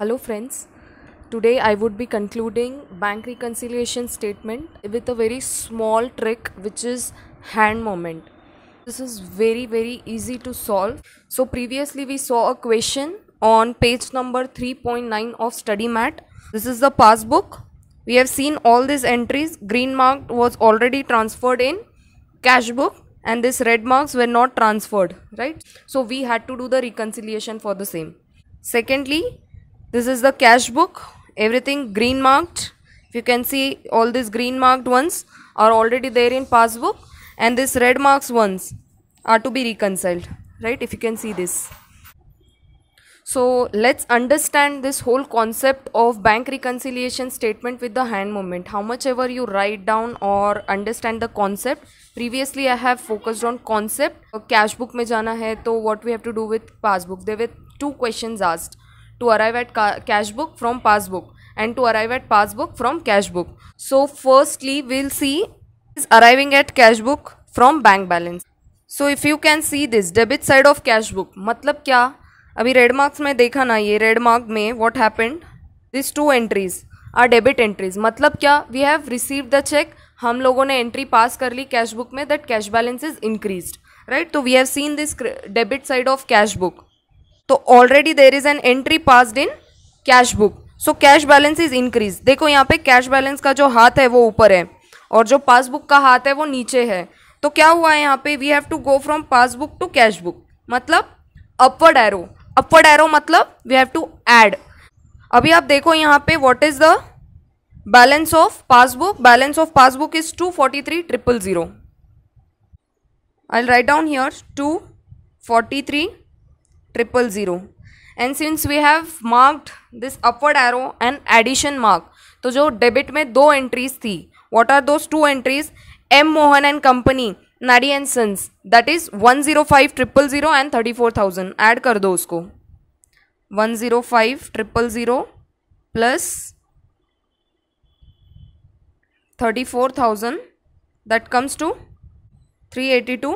Hello friends, today I would be concluding bank reconciliation statement with a very small trick which is hand moment. This is very very easy to solve. So previously we saw a question on page number 3.9 of study mat. This is the passbook. We have seen all these entries. Green mark was already transferred in cash book and this red marks were not transferred right. So we had to do the reconciliation for the same. Secondly, this is the cash book. Everything green marked. If you can see all these green marked ones are already there in passbook and this red marks ones are to be reconciled. Right? If you can see this. So let's understand this whole concept of bank reconciliation statement with the hand movement. How much ever you write down or understand the concept. Previously I have focused on concept. Cash book mein jana hai, to what we have to do with passbook. There were two questions asked. to arrive at cash book from passbook and to arrive at passbook from cash book. So firstly we'll see is arriving at cash book from bank balance. so if you can see this debit side of cash book matlab kya अभी red marks में देखा ना ये red mark में what happened this two entries are debit entries मतलब क्या we have receive the cheque हम लोगों ने एंट्री पास कर ली कैश बुक में that cash balance is increased right तो we have seen this debit side of cash book तो already there is an entry pass in cash book so cash balance is increase देखो यहाँ पे cash balance का जो हाथ है वो ऊपर है और जो पासबुक का हाथ है वो नीचे है तो क्या हुआ है यहाँ पे we have to go from passbook to cash book मतलब अपवर्ड एरो अपवर्ड एरो मतलब वी हैव टू एड अभी आप देखो यहाँ पे what is the balance of passbook balance of passbook is two forty three triple zero I write down here two forty three triple zero and since we have marked this upward arrow and addition mark तो जो debit में दो entries थी what are those two entries M Mohan and company Nadi and sons that is one zero five triple zero and thirty four thousand add कर दो उसको one zero five triple zero plus thirty four thousand that comes to three eighty two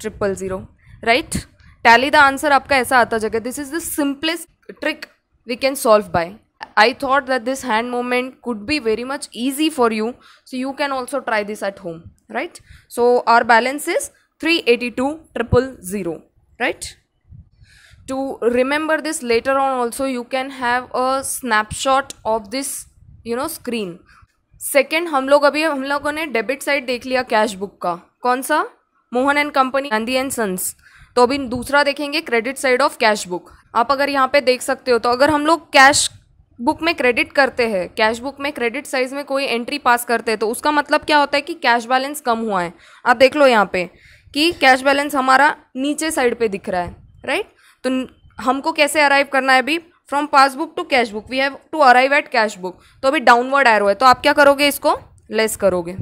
triple zero right tally the answer आपका ऐसा आता जगह this is the simplest trick we can solve by I thought that this hand movement could be very much easy for you so you can also try this at home right so our balance is three eighty two triple zero right to remember this later on also you can have a snapshot of this you know screen second हम लोग अभी हम लोगों ने debit side देख लिया cash book का कौन सा Mohan and company Gandhi and sons तो अभी दूसरा देखेंगे credit side of cash book आप अगर यहाँ पे देख सकते हो तो अगर हम लोग कैश बुक में क्रेडिट करते हैं कैश बुक में क्रेडिट साइज में कोई एंट्री पास करते हैं तो उसका मतलब क्या होता है कि कैश बैलेंस कम हुआ है आप देख लो यहाँ पे कि कैश बैलेंस हमारा नीचे साइड पे दिख रहा है राइट तो हमको कैसे अराइव करना है अभी from passbook to cash book we have to arrive at cash book तो अभी डाउनवर्ड एरो है तो आप क्या करोगे इसको लेस करोगे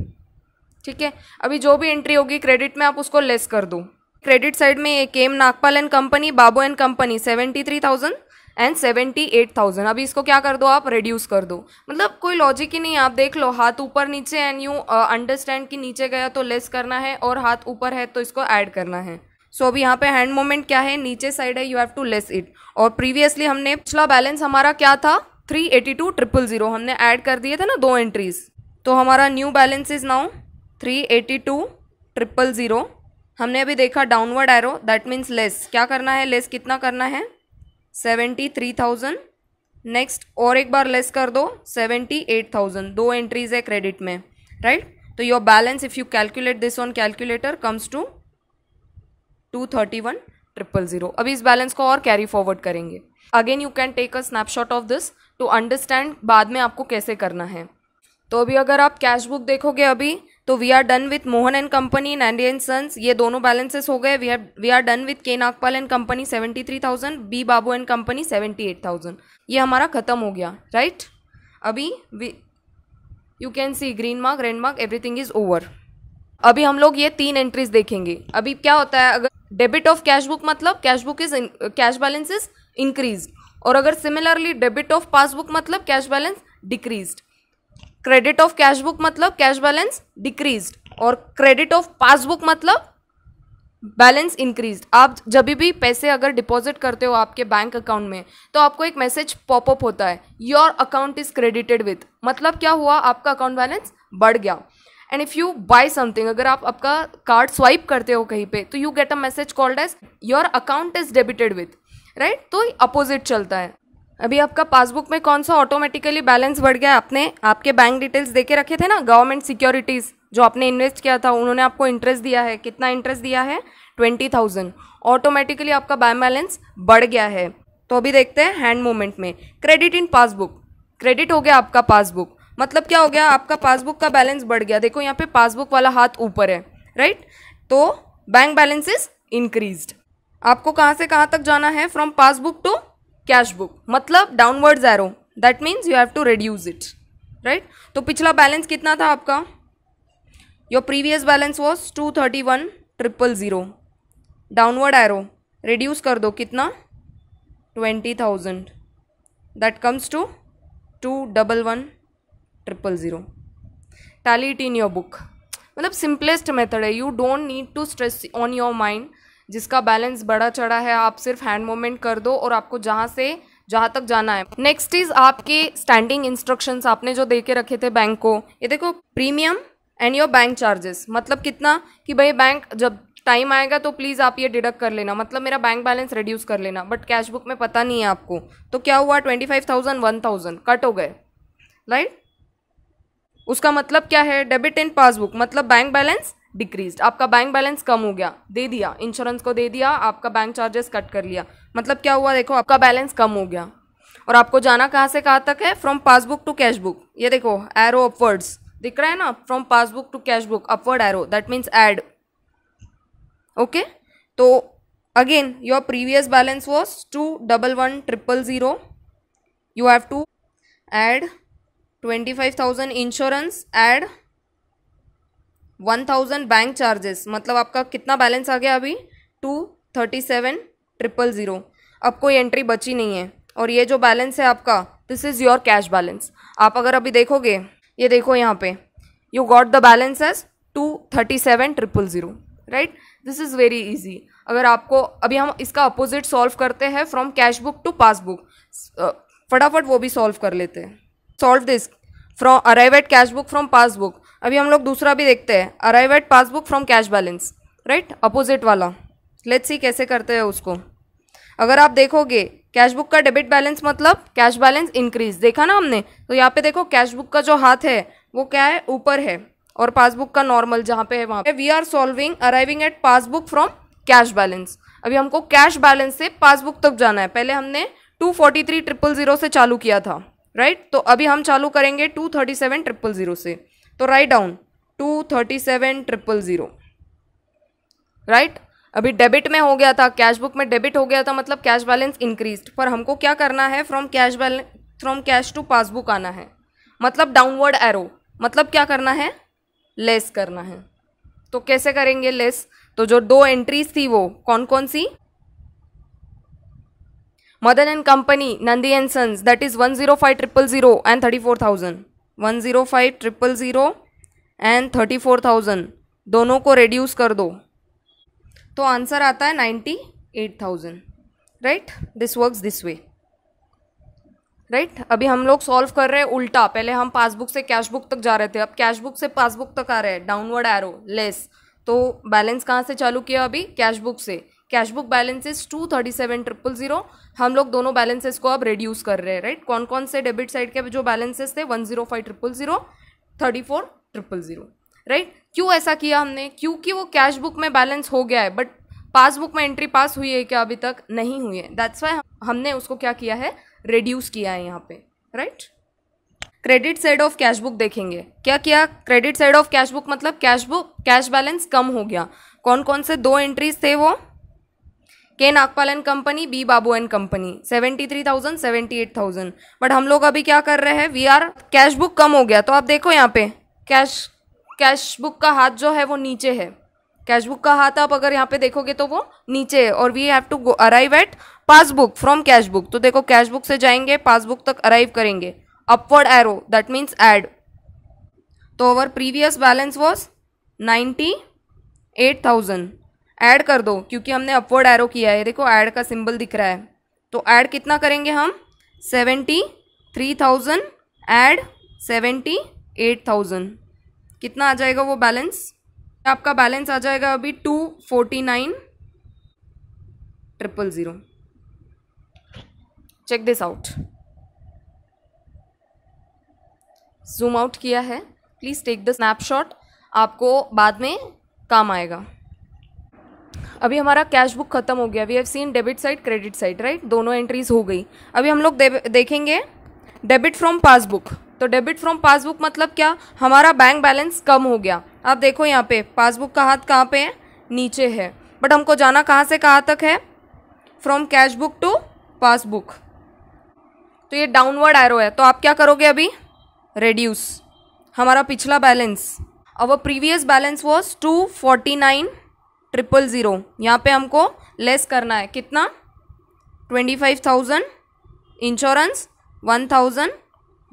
ठीक है अभी जो भी एंट्री होगी क्रेडिट में आप उसको लेस कर दो क्रेडिट साइड में ये came Nagpal and company Babu and company seventy three thousand and seventy eight thousand अभी इसको क्या कर दो आप रिड्यूस कर दो मतलब कोई लॉजिक ही नहीं आप देख लो हाथ ऊपर नीचे एंड यू अंडरस्टैंड कि नीचे गया तो लेस करना है और हाथ ऊपर है तो इसको ऐड करना है सो so, अभी यहाँ पे हैंड मोमेंट क्या है नीचे साइड है you have to less it और प्रीवियसली हमने पिछला बैलेंस हमारा क्या था three eighty two triple zero हमने ऐड कर दिए थे ना दो एंट्रीज तो हमारा new balance is now three eighty two triple zero हमने अभी देखा downward arrow that means less क्या करना है लेस कितना करना है सेवेंटी थ्री थाउजेंड नेक्स्ट और एक बार लेस कर दो सेवेंटी एट थाउजेंड दो एंट्रीज है क्रेडिट में राइट right? तो your balance if you calculate this on calculator comes to two thirty one triple zero अभी इस बैलेंस को और कैरी फॉरवर्ड करेंगे again you can take a snapshot of this to understand बाद में आपको कैसे करना है तो अभी अगर आप कैश बुक देखोगे अभी तो we are done with Mohan and company in Indian sons ये दोनों बैलेंसेस हो गए we are done with K Nagpal and company seventy three thousand B Babu and company seventy eight thousand ये हमारा ख़त्म हो गया राइट अभी you can see green mark red mark everything is over अभी हम लोग ये तीन एंट्रीज देखेंगे अभी क्या होता है अगर डेबिट ऑफ कैश बुक मतलब cash book is cash balance is increase और अगर सिमिलरली डेबिट ऑफ पासबुक मतलब cash balance decreased credit of cash book मतलब कैश बैलेंस डिक्रीज और क्रेडिट ऑफ पासबुक मतलब बैलेंस इंक्रीज आप जब भी पैसे अगर डिपॉजिट करते हो आपके बैंक अकाउंट में तो आपको एक मैसेज पॉपअप होता है your account is credited with मतलब क्या हुआ आपका अकाउंट बैलेंस बढ़ गया and if you buy something अगर आप आपका कार्ड स्वाइप करते हो कहीं पे तो you get a message called as your account is debited with right तो अपोजिट चलता है अभी आपका पासबुक में कौन सा ऑटोमेटिकली बैलेंस बढ़ गया आपने आपके बैंक डिटेल्स दे के रखे थे ना गवर्नमेंट सिक्योरिटीज़ जो आपने इन्वेस्ट किया था उन्होंने आपको इंटरेस्ट दिया है कितना इंटरेस्ट दिया है ट्वेंटी थाउजेंड ऑटोमेटिकली आपका बैंक बैलेंस बढ़ गया है तो अभी देखते हैं हैंड मूवमेंट में क्रेडिट इन पासबुक क्रेडिट हो गया आपका पासबुक मतलब क्या हो गया आपका पासबुक का बैलेंस बढ़ गया देखो यहाँ पे पासबुक वाला हाथ ऊपर है राइट तो बैंक बैलेंस इज इंक्रीज आपको कहाँ से कहाँ तक जाना है from passbook to cash book मतलब downward arrow that means you have to reduce it right तो पिछला बैलेंस कितना था आपका your previous balance was two thirty one triple zero downward arrow reduce कर दो कितना twenty thousand that comes to two double one triple zero tally it in your book मतलब simplest method है you don't need to stress on your mind जिसका balance बड़ा चढ़ा है आप सिर्फ हैंड मोवमेंट कर दो और आपको जहाँ से जहाँ तक जाना है नेक्स्ट इज आपके स्टैंडिंग इंस्ट्रक्शंस आपने जो दे के रखे थे बैंक को ये देखो premium and your bank charges मतलब कितना कि भाई बैंक जब टाइम आएगा तो प्लीज़ आप ये डिडक्ट कर लेना मतलब मेरा बैंक बैलेंस रिड्यूस कर लेना बट कैश बुक में पता नहीं है आपको तो क्या हुआ twenty five thousand one thousand cut हो गए राइट उसका मतलब क्या है डेबिट इन पासबुक मतलब बैंक बैलेंस डिक्रीज आपका बैंक बैलेंस कम हो गया दे दिया इंश्योरेंस को दे दिया आपका बैंक चार्जेस कट कर लिया मतलब क्या हुआ देखो आपका बैलेंस कम हो गया और आपको जाना कहाँ से कहाँ तक है from passbook to cash book ये देखो एरो अपवर्ड्स दिख रहा है ना from passbook to cash book upward arrow that means add okay तो again your previous balance was two double one triple zero you have to add twenty five thousand insurance add one thousand bank charges मतलब आपका कितना balance आ गया अभी two thirty seven triple zero अब कोई entry बची नहीं है और ये जो बैलेंस है आपका this is your cash balance आप अगर अभी देखोगे ये देखो यहाँ पे you got the balance as two thirty seven triple zero right this is very easy अगर आपको अभी हम इसका अपोजिट सॉल्व करते हैं from cash book to passbook फटाफट वो भी सॉल्व कर लेते हैं solve this from arrive at cash book from passbook अभी हम लोग दूसरा भी देखते हैं arrive at passbook from cash balance right opposite वाला लेट्स सी कैसे करते हैं उसको अगर आप देखोगे कैश बुक का डेबिट बैलेंस मतलब कैश बैलेंस इंक्रीज देखा ना हमने तो यहाँ पे देखो कैश बुक का जो हाथ है वो क्या है ऊपर है और पासबुक का नॉर्मल जहाँ पे है वहाँ पे we are solving arriving at passbook from cash balance अभी हमको कैश बैलेंस से पासबुक तक जाना है पहले हमने two forty three triple zero से चालू किया था राइट तो अभी हम चालू करेंगे two thirty seven triple zero से तो right down two thirty seven triple zero right अभी डेबिट में हो गया था कैश बुक में डेबिट हो गया था मतलब कैश बैलेंस इंक्रीज पर हमको क्या करना है from cash balance from cash to passbook आना है मतलब डाउनवर्ड एरो मतलब क्या करना है लेस करना है तो कैसे करेंगे लेस तो जो दो एंट्रीज थी वो कौन कौन सी Madan and company Nandi and sons that is one zero five triple zero and thirty four thousand one zero five triple zero and thirty four thousand दोनों को रेड्यूस कर दो तो आंसर आता है ninety eight thousand right this works this way right अभी हम लोग सॉल्व कर रहे हैं उल्टा पहले हम पासबुक से कैश बुक तक जा रहे थे अब कैश बुक से पासबुक तक आ रहे हैं डाउनवर्ड एरो लेस तो बैलेंस कहाँ से चालू किया अभी कैश बुक से cash book balances two thirty seven triple zero हम लोग दोनों बैलेंसेस को अब रिड्यूस कर रहे हैं राइट कौन कौन से डेबिट साइड के जो बैलेंसेस थे one zero five triple zero thirty four triple zero right क्यों ऐसा किया हमने क्योंकि वो कैश बुक में बैलेंस हो गया है बट पासबुक में एंट्री पास हुई है क्या अभी तक नहीं हुई है दैट्स वाई हमने उसको क्या किया है रिड्यूस किया है यहाँ पे right credit side of cash book देखेंगे क्या किया credit side of cash book मतलब कैश बुक कैश बैलेंस कम हो गया कौन कौन से दो एंट्रीज थे वो के Nagpal and company B Babu and company seventy three thousand seventy eight thousand but हम लोग अभी क्या कर रहे हैं वी आर कैश बुक कम हो गया तो आप देखो यहाँ पे कैश कैश बुक का हाथ जो है वो नीचे है कैश बुक का हाथ आप अगर यहाँ पे देखोगे तो वो नीचे है और we have to arrive at passbook from cash book तो देखो कैश बुक से जाएंगे पासबुक तक अराइव करेंगे upward arrow that means add तो our previous balance was ninety eight thousand add कर दो क्योंकि हमने अपवर्ड एरो किया है देखो ऐड का सिंबल दिख रहा है तो ऐड कितना करेंगे हम seventy three thousand add seventy eight thousand कितना आ जाएगा वो बैलेंस आपका बैलेंस आ जाएगा अभी two forty nine triple zero check this out zoom out किया है प्लीज़ टेक द स्नैपशॉट आपको बाद में काम आएगा अभी हमारा कैश बुक खत्म हो गया we have seen debit side credit side right दोनों एंट्रीज हो गई अभी हम लोग देखेंगे डेबिट फ्रॉम पासबुक तो डेबिट फ्रॉम पासबुक मतलब क्या हमारा बैंक बैलेंस कम हो गया आप देखो यहाँ पे पासबुक का हाथ कहाँ पे है नीचे है बट हमको जाना कहाँ से कहाँ तक है from cash book to passbook तो ये डाउनवर्ड एरो है तो आप क्या करोगे अभी रेड्यूस हमारा पिछला balance our previous balance was two forty nine triple zero यहाँ पे हमको लेस करना है कितना twenty five thousand insurance one thousand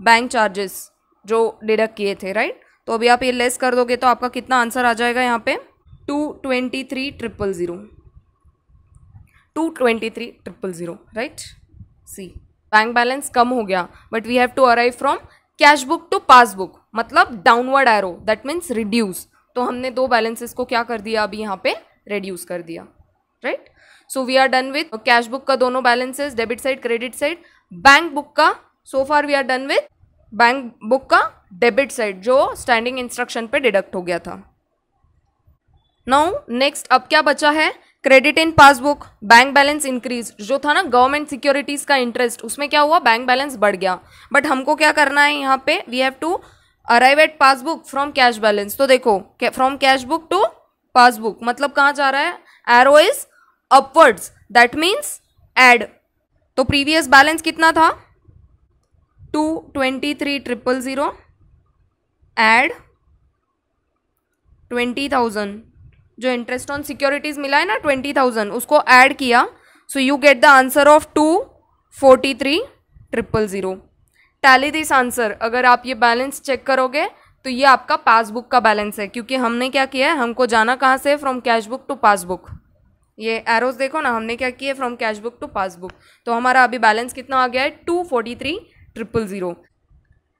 bank charges जो डिडक्ट किए थे राइट तो अभी आप ये लेस कर दोगे तो आपका कितना आंसर आ जाएगा यहाँ पे two twenty three triple zero two twenty three triple zero right see bank balance कम हो गया but we have to arrive from cash book to passbook मतलब downward arrow that means reduce तो हमने दो बैलेंसेस को क्या कर दिया अभी यहाँ पे रेड्यूस कर दिया right so we are done with cash book का दोनों balances debit side credit side bank book का so far we are done with bank book का डेबिट साइड जो स्टैंडिंग इंस्ट्रक्शन पे डिडक्ट हो गया था नाउ नेक्स्ट अब क्या बचा है credit in passbook bank balance increase जो था ना गवर्नमेंट सिक्योरिटीज का इंटरेस्ट उसमें क्या हुआ बैंक बैलेंस बढ़ गया बट हमको क्या करना है यहाँ पे we have to arrive at passbook from cash balance तो देखो from cash book to passbook मतलब कहाँ जा रहा है arrow is upwards that means add तो प्रीवियस बैलेंस कितना था two twenty three triple zero add twenty thousand जो इंटरेस्ट ऑन सिक्योरिटीज़ मिला है ना ट्वेंटी थाउजेंड उसको ऐड किया so you get the answer of two forty three triple zero tally this answer अगर आप ये बैलेंस चेक करोगे तो ये आपका पासबुक का बैलेंस है क्योंकि हमने क्या किया है हमको जाना कहाँ से from cash book to passbook ये एरोज देखो ना हमने क्या किया from cash book to passbook तो हमारा अभी बैलेंस कितना आ गया है two forty three triple zero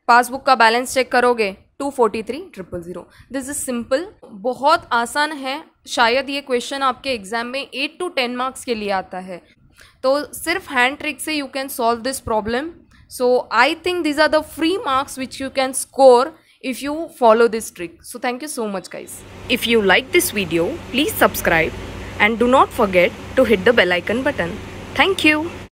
passbook का बैलेंस चेक करोगे two forty three triple zero this is simple बहुत आसान है शायद ये क्वेश्चन आपके एग्जाम में एट टू टेन मार्क्स के लिए आता है तो सिर्फ हैंड ट्रिक से you can solve this problem so I think these are the free marks which you can score if you follow this trick. So thank you so much guys. If you like this video, please subscribe and do not forget to hit the bell icon button. Thank you.